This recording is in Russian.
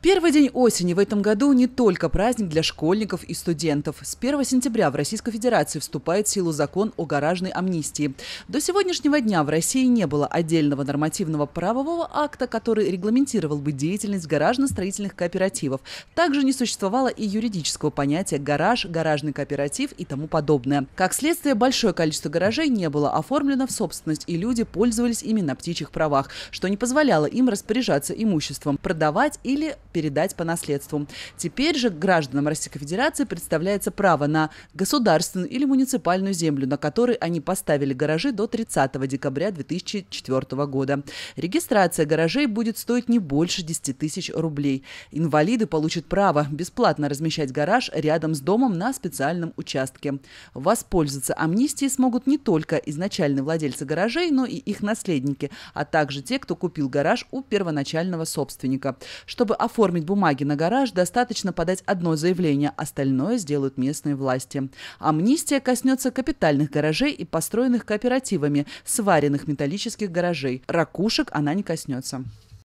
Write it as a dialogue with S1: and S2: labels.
S1: Первый день осени в этом году не только праздник для школьников и студентов. С 1 сентября в Российской Федерации вступает в силу закон о гаражной амнистии. До сегодняшнего дня в России не было отдельного нормативного правового акта, который регламентировал бы деятельность гаражно-строительных кооперативов. Также не существовало и юридического понятия «гараж», «гаражный кооператив» и тому подобное. Как следствие, большое количество гаражей не было оформлено в собственность, и люди пользовались ими на птичьих правах, что не позволяло им распоряжаться имуществом, продавать или передать по наследству. Теперь же гражданам Российской Федерации представляется право на государственную или муниципальную землю, на которой они поставили гаражи до 30 декабря 2004 года. Регистрация гаражей будет стоить не больше 10 тысяч рублей. Инвалиды получат право бесплатно размещать гараж рядом с домом на специальном участке. Воспользоваться амнистией смогут не только изначальные владельцы гаражей, но и их наследники, а также те, кто купил гараж у первоначального собственника. Чтобы оформить оформить бумаги на гараж, достаточно подать одно заявление, остальное сделают местные власти. Амнистия коснется капитальных гаражей и построенных кооперативами, сваренных металлических гаражей. Ракушек она не коснется.